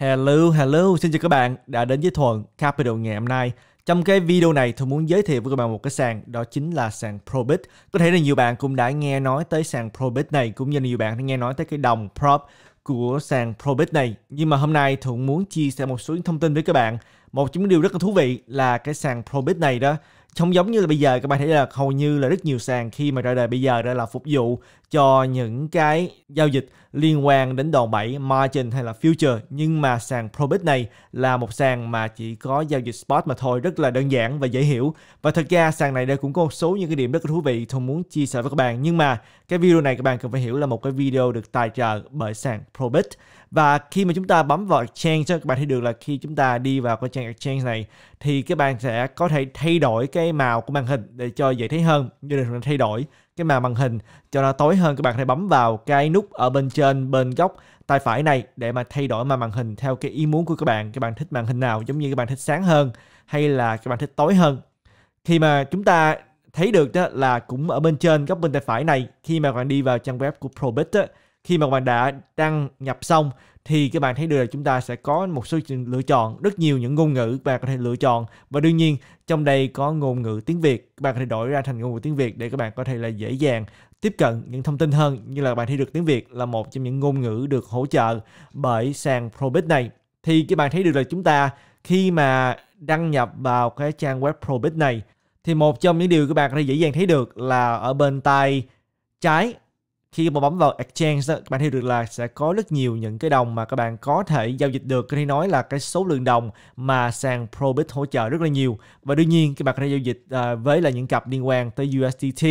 Hello, hello, xin chào các bạn đã đến với Thuận Capital ngày hôm nay. Trong cái video này, tôi muốn giới thiệu với các bạn một cái sàn, đó chính là sàn Probit. Có thể là nhiều bạn cũng đã nghe nói tới sàn Probit này, cũng như là nhiều bạn đã nghe nói tới cái đồng Prop của sàn Probit này. Nhưng mà hôm nay Thuận muốn chia sẻ một số thông tin với các bạn. Một trong những điều rất là thú vị là cái sàn Probit này đó không giống như là bây giờ các bạn thấy là hầu như là rất nhiều sàn khi mà ra đời bây giờ đã là phục vụ cho những cái giao dịch liên quan đến đòn bẩy margin hay là future nhưng mà sàn Probit này là một sàn mà chỉ có giao dịch spot mà thôi rất là đơn giản và dễ hiểu và thật ra sàn này đây cũng có một số những cái điểm rất là thú vị tôi muốn chia sẻ với các bạn nhưng mà cái video này các bạn cần phải hiểu là một cái video được tài trợ bởi sàn Probit và khi mà chúng ta bấm vào exchange các bạn thấy được là khi chúng ta đi vào cái trang exchange này thì các bạn sẽ có thể thay đổi cái cái màu của màn hình để cho dễ thấy hơn như là thay đổi cái màu màn hình cho nó tối hơn các bạn hãy bấm vào cái nút ở bên trên bên góc tay phải này để mà thay đổi màu màn hình theo cái ý muốn của các bạn các bạn thích màn hình nào giống như các bạn thích sáng hơn hay là các bạn thích tối hơn khi mà chúng ta thấy được đó là cũng ở bên trên góc bên tay phải này khi mà bạn đi vào trang web của Probit khi mà bạn đã đăng nhập xong thì các bạn thấy được là chúng ta sẽ có một số lựa chọn rất nhiều những ngôn ngữ bạn có thể lựa chọn và đương nhiên trong đây có ngôn ngữ tiếng Việt các bạn có thể đổi ra thành ngôn ngữ tiếng Việt để các bạn có thể là dễ dàng tiếp cận những thông tin hơn như là bạn thấy được tiếng Việt là một trong những ngôn ngữ được hỗ trợ bởi sàn Probit này thì các bạn thấy được là chúng ta khi mà đăng nhập vào cái trang web Probit này thì một trong những điều các bạn có thể dễ dàng thấy được là ở bên tay trái khi mà bấm vào exchange đó, các bạn hiểu được là sẽ có rất nhiều những cái đồng mà các bạn có thể giao dịch được có thể nói là cái số lượng đồng mà sàn Probit hỗ trợ rất là nhiều và đương nhiên các bạn có thể giao dịch à, với là những cặp liên quan tới USDT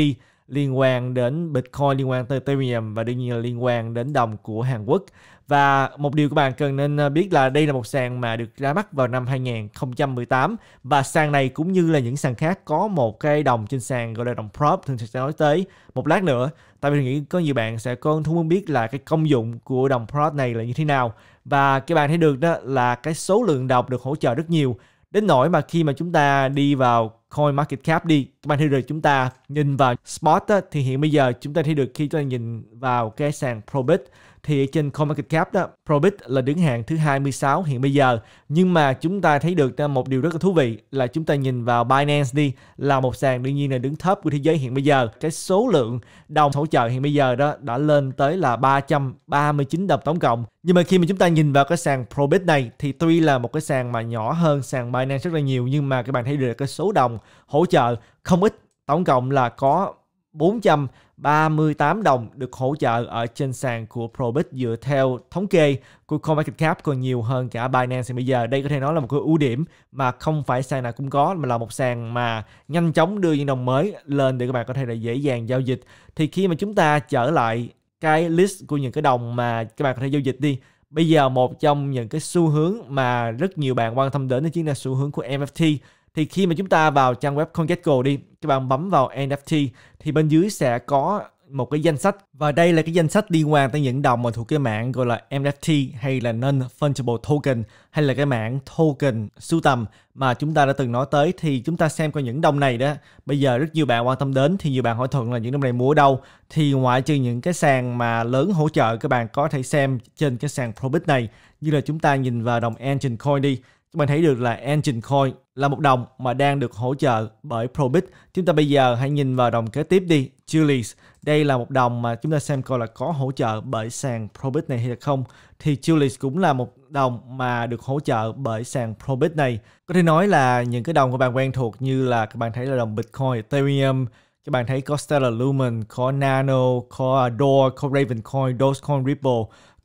liên quan đến Bitcoin liên quan tới Ethereum và đương nhiên là liên quan đến đồng của Hàn Quốc và một điều các bạn cần nên ờ, biết là đây là một sàn mà được ra mắt vào năm 2018 và sàn này cũng như là những sàn khác có một cái đồng trên sàn gọi là đồng prop thường sẽ nói tới một lát nữa. Tại vì mình nghĩ có nhiều bạn sẽ có thú muốn biết là cái công dụng của đồng prop này là như thế nào và các bạn thấy được đó là cái số lượng đồng được hỗ trợ rất nhiều đến nỗi mà khi mà chúng ta đi vào coin market cap đi các bạn thấy được chúng ta nhìn vào spot á, thì hiện bây giờ chúng ta thấy được khi chúng ta nhìn vào cái sàn probit thì trên coin market cap đó probit là đứng hàng thứ 26 hiện bây giờ nhưng mà chúng ta thấy được một điều rất là thú vị là chúng ta nhìn vào Binance đi là một sàn đương nhiên là đứng thấp của thế giới hiện bây giờ cái số lượng đồng hỗ trợ hiện bây giờ đó đã lên tới là 339 đồng tổng cộng nhưng mà khi mà chúng ta nhìn vào cái sàn probit này thì tuy là một cái sàn mà nhỏ hơn sàn Binance rất là nhiều nhưng mà các bạn thấy được cái số đồng hỗ trợ không ít. Tổng cộng là có 438 đồng được hỗ trợ ở trên sàn của Probit dựa theo thống kê của CoinMarketCap còn nhiều hơn cả Binance hiện bây giờ. Đây có thể nói là một cái ưu điểm mà không phải sàn nào cũng có mà là một sàn mà nhanh chóng đưa những đồng mới lên để các bạn có thể là dễ dàng giao dịch. Thì khi mà chúng ta trở lại cái list của những cái đồng mà các bạn có thể giao dịch đi Bây giờ một trong những cái xu hướng mà rất nhiều bạn quan tâm đến đó chính là xu hướng của MFT thì khi mà chúng ta vào trang web CoinGecko đi các bạn bấm vào NFT thì bên dưới sẽ có một cái danh sách và đây là cái danh sách liên quan tới những đồng mà thuộc cái mạng gọi là NFT hay là non fungible token hay là cái mạng token sưu tầm mà chúng ta đã từng nói tới thì chúng ta xem coi những đồng này đó bây giờ rất nhiều bạn quan tâm đến thì nhiều bạn hỏi thuận là những đồng này mua ở đâu thì ngoại trừ những cái sàn mà lớn hỗ trợ các bạn có thể xem trên cái sàn Probit này như là chúng ta nhìn vào đồng Engine Coin đi Chúng bạn thấy được là Engine Coin là một đồng mà đang được hỗ trợ bởi Probit. Chúng ta bây giờ hãy nhìn vào đồng kế tiếp đi, Julius. Đây là một đồng mà chúng ta xem coi là có hỗ trợ bởi sàn Probit này hay là không. Thì Julius cũng là một đồng mà được hỗ trợ bởi sàn Probit này. Có thể nói là những cái đồng các bạn quen thuộc như là các bạn thấy là đồng Bitcoin, Ethereum, các bạn thấy có Stellar Lumen, có Nano, có Door, có Ravencoin, Dogecoin, Ripple,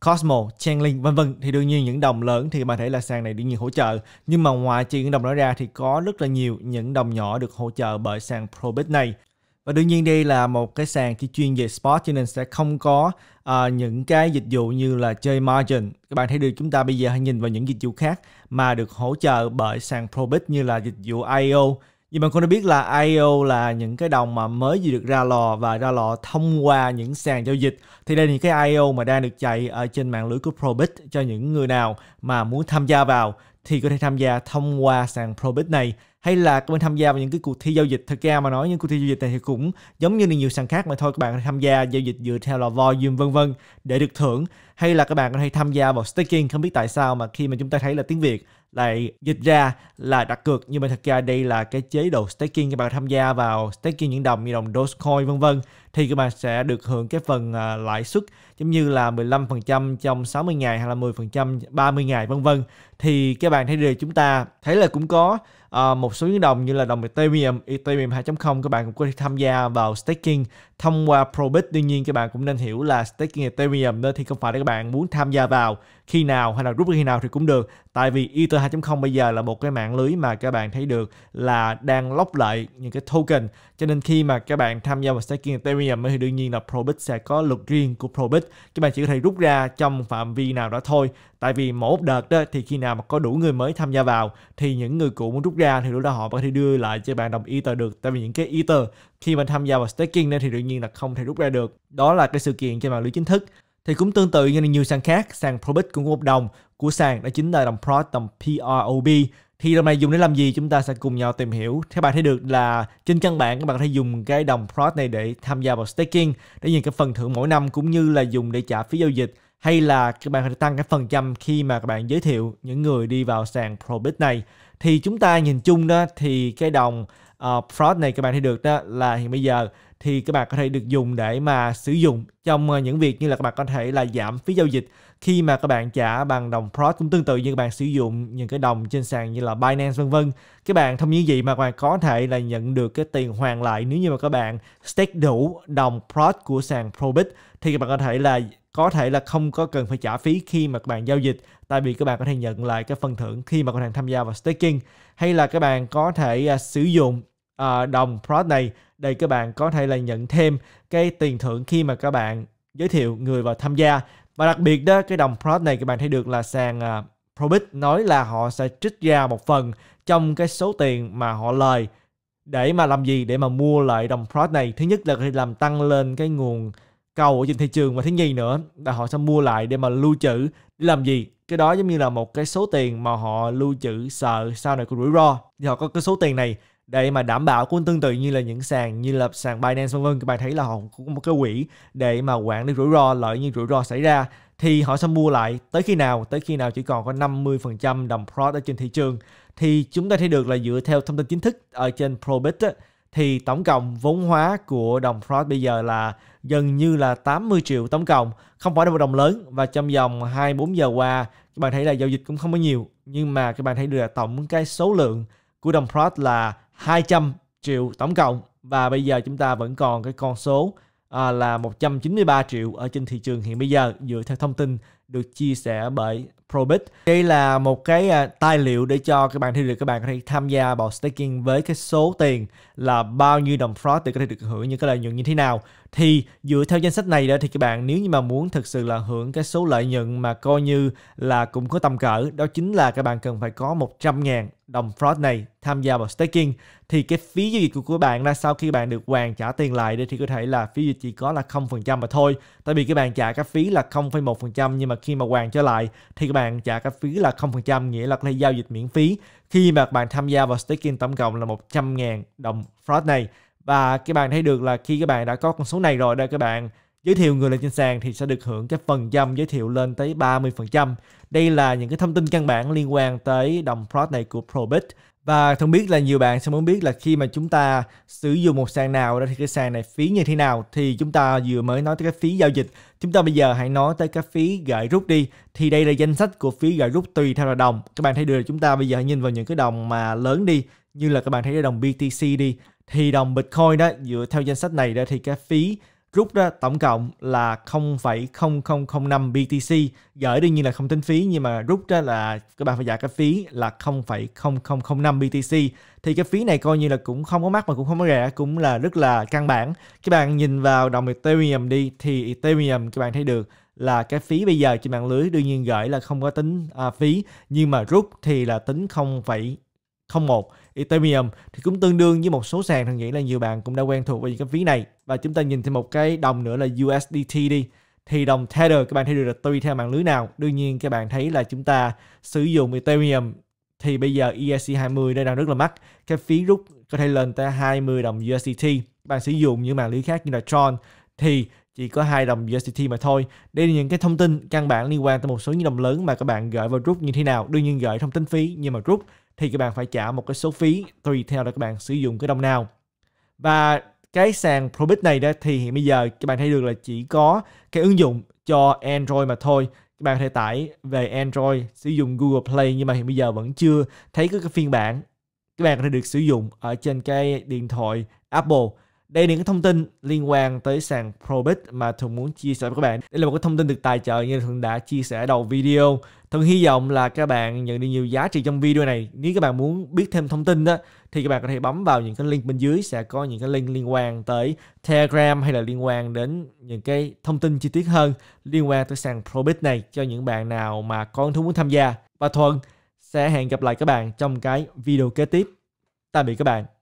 Cosmo, Chainlink vân vân thì đương nhiên những đồng lớn thì bạn thấy là sàn này đương nhiên hỗ trợ nhưng mà ngoài chỉ những đồng đó ra thì có rất là nhiều những đồng nhỏ được hỗ trợ bởi sàn Probit này và đương nhiên đây là một cái sàn chỉ chuyên về spot cho nên sẽ không có uh, những cái dịch vụ như là chơi margin các bạn thấy được chúng ta bây giờ hãy nhìn vào những dịch vụ khác mà được hỗ trợ bởi sàn Probit như là dịch vụ IO nhưng mà con đã biết là IO là những cái đồng mà mới vừa được ra lò và ra lò thông qua những sàn giao dịch thì đây là những cái IO mà đang được chạy ở trên mạng lưới của Probit cho những người nào mà muốn tham gia vào thì có thể tham gia thông qua sàn Probit này hay là các bạn tham gia vào những cái cuộc thi giao dịch thực ra mà nói những cuộc thi giao dịch này thì cũng giống như là nhiều sàn khác mà thôi các bạn có thể tham gia giao dịch dựa theo là volume vân vân để được thưởng hay là các bạn có thể tham gia vào staking không biết tại sao mà khi mà chúng ta thấy là tiếng Việt lại dịch ra là đặt cược nhưng mà thật ra đây là cái chế độ staking các bạn tham gia vào staking những đồng như đồng Dogecoin vân vân thì các bạn sẽ được hưởng cái phần à, lãi suất giống như là 15% trong 60 ngày hay là 10% 30 ngày vân vân thì các bạn thấy đều chúng ta thấy là cũng có à, một số những đồng như là đồng Ethereum, Ethereum 2.0 các bạn cũng có thể tham gia vào staking thông qua Probit. Tuy nhiên các bạn cũng nên hiểu là staking Ethereum đó thì không phải là các bạn muốn tham gia vào khi nào hay là rút khi nào thì cũng được. Tại vì Ether 2.0 bây giờ là một cái mạng lưới mà các bạn thấy được là đang lóc lại những cái token. Cho nên khi mà các bạn tham gia vào staking Ethereum thì đương nhiên là Probit sẽ có luật riêng của Probit. Các bạn chỉ có thể rút ra trong phạm vi nào đó thôi. Tại vì mỗi đợt đó thì khi nào mà có đủ người mới tham gia vào thì những người cũ muốn rút ra thì lúc đó họ có thể đưa lại cho bạn đồng Ether được tại vì những cái Ether khi mà tham gia vào staking nên thì đương nhiên là không thể rút ra được đó là cái sự kiện trên mạng lưới chính thức thì cũng tương tự như nhiều sàn khác sàn Probit cũng có một đồng của sàn đó chính là đồng Prod đồng PROB thì đồng này dùng để làm gì chúng ta sẽ cùng nhau tìm hiểu các bạn thấy được là trên căn bản các bạn có thể dùng cái đồng Prod này để tham gia vào staking để nhận cái phần thưởng mỗi năm cũng như là dùng để trả phí giao dịch hay là các bạn có thể tăng cái phần trăm khi mà các bạn giới thiệu những người đi vào sàn Probit này thì chúng ta nhìn chung đó thì cái đồng uh, Prod này các bạn thấy được đó là hiện bây giờ thì các bạn có thể được dùng để mà sử dụng trong những việc như là các bạn có thể là giảm phí giao dịch khi mà các bạn trả bằng đồng Prod cũng tương tự như các bạn sử dụng những cái đồng trên sàn như là Binance vân vân các bạn thông những gì mà các bạn có thể là nhận được cái tiền hoàn lại nếu như mà các bạn stake đủ đồng Prod của sàn Probit thì các bạn có thể là có thể là không có cần phải trả phí khi mà các bạn giao dịch tại vì các bạn có thể nhận lại cái phần thưởng khi mà các bạn tham gia vào staking hay là các bạn có thể à, sử dụng à, đồng prod này để các bạn có thể là nhận thêm cái tiền thưởng khi mà các bạn giới thiệu người vào tham gia và đặc biệt đó cái đồng prod này các bạn thấy được là sàn uh, Probit nói là họ sẽ trích ra một phần trong cái số tiền mà họ lời để mà làm gì để mà mua lại đồng prod này thứ nhất là làm tăng lên cái nguồn cầu ở trên thị trường và thứ nhì nữa là họ sẽ mua lại để mà lưu trữ để làm gì cái đó giống như là một cái số tiền mà họ lưu trữ sợ sau này có rủi ro thì họ có cái số tiền này để mà đảm bảo cũng tương tự như là những sàn như là sàn Binance vân vân các bạn thấy là họ cũng có một cái quỹ để mà quản lý rủi ro lợi như rủi ro xảy ra thì họ sẽ mua lại tới khi nào tới khi nào chỉ còn có 50% đồng prod ở trên thị trường thì chúng ta thấy được là dựa theo thông tin chính thức ở trên Probit thì tổng cộng vốn hóa của đồng Frost bây giờ là gần như là 80 triệu tổng cộng, không phải là một đồng lớn và trong vòng 24 giờ qua các bạn thấy là giao dịch cũng không có nhiều nhưng mà các bạn thấy được là tổng cái số lượng của đồng Frost là 200 triệu tổng cộng và bây giờ chúng ta vẫn còn cái con số à, là 193 triệu ở trên thị trường hiện bây giờ dựa theo thông tin được chia sẻ bởi Probit. Đây là một cái uh, tài liệu để cho các bạn thi được các bạn có thể tham gia vào staking với cái số tiền là bao nhiêu đồng Frost thì có thể được hưởng những cái lợi nhuận như thế nào thì dựa theo danh sách này đó thì các bạn nếu như mà muốn thực sự là hưởng cái số lợi nhuận mà coi như là cũng có tầm cỡ đó chính là các bạn cần phải có 100.000 đồng fraud này tham gia vào staking thì cái phí giao dịch của các bạn là sau khi bạn được hoàn trả tiền lại để thì có thể là phí dịch chỉ có là 0% mà thôi tại vì các bạn trả cái phí là 0,1% nhưng mà khi mà hoàn trở lại thì các bạn trả cái phí là 0% nghĩa là có thể giao dịch miễn phí khi mà các bạn tham gia vào staking tổng cộng là 100.000 đồng fraud này và các bạn thấy được là khi các bạn đã có con số này rồi đây các bạn giới thiệu người lên trên sàn thì sẽ được hưởng cái phần trăm giới thiệu lên tới 30%. Đây là những cái thông tin căn bản liên quan tới đồng prod này của Probit. Và thông biết là nhiều bạn sẽ muốn biết là khi mà chúng ta sử dụng một sàn nào đó thì cái sàn này phí như thế nào thì chúng ta vừa mới nói tới cái phí giao dịch. Chúng ta bây giờ hãy nói tới cái phí gửi rút đi. Thì đây là danh sách của phí gửi rút tùy theo là đồng. Các bạn thấy được là chúng ta bây giờ nhìn vào những cái đồng mà lớn đi như là các bạn thấy là đồng BTC đi thì đồng Bitcoin đó dựa theo danh sách này đó thì cái phí rút đó tổng cộng là 0,0005 BTC gửi đương nhiên là không tính phí nhưng mà rút ra là các bạn phải trả cái phí là 0,0005 BTC thì cái phí này coi như là cũng không có mắc mà cũng không có rẻ cũng là rất là căn bản các bạn nhìn vào đồng Ethereum đi thì Ethereum các bạn thấy được là cái phí bây giờ trên mạng lưới đương nhiên gửi là không có tính à, phí nhưng mà rút thì là tính 0,01 Ethereum thì cũng tương đương với một số sàn thằng nghĩ là nhiều bạn cũng đã quen thuộc với những cái ví này và chúng ta nhìn thêm một cái đồng nữa là USDT đi thì đồng Tether các bạn thấy được là tùy theo mạng lưới nào đương nhiên các bạn thấy là chúng ta sử dụng Ethereum thì bây giờ ERC20 đây đang rất là mắc cái phí rút có thể lên tới 20 đồng USDT các bạn sử dụng những mạng lưới khác như là Tron thì chỉ có hai đồng USDT mà thôi. Đây là những cái thông tin căn bản liên quan tới một số những đồng lớn mà các bạn gửi vào rút như thế nào. Đương nhiên gửi thông tin phí nhưng mà rút thì các bạn phải trả một cái số phí tùy theo là các bạn sử dụng cái đồng nào. Và cái sàn Probit này đó thì hiện bây giờ các bạn thấy được là chỉ có cái ứng dụng cho Android mà thôi. Các bạn có thể tải về Android sử dụng Google Play nhưng mà hiện bây giờ vẫn chưa thấy cái phiên bản các bạn có thể được sử dụng ở trên cái điện thoại Apple. Đây là những thông tin liên quan tới sàn Probit mà Thuận muốn chia sẻ với các bạn. Đây là một cái thông tin được tài trợ như Thuận đã chia sẻ đầu video. Thân hy vọng là các bạn nhận được nhiều giá trị trong video này. Nếu các bạn muốn biết thêm thông tin đó, thì các bạn có thể bấm vào những cái link bên dưới sẽ có những cái link liên quan tới Telegram hay là liên quan đến những cái thông tin chi tiết hơn liên quan tới sàn Probit này cho những bạn nào mà có hứng thú muốn tham gia. Và Thuận sẽ hẹn gặp lại các bạn trong cái video kế tiếp. Tạm biệt các bạn.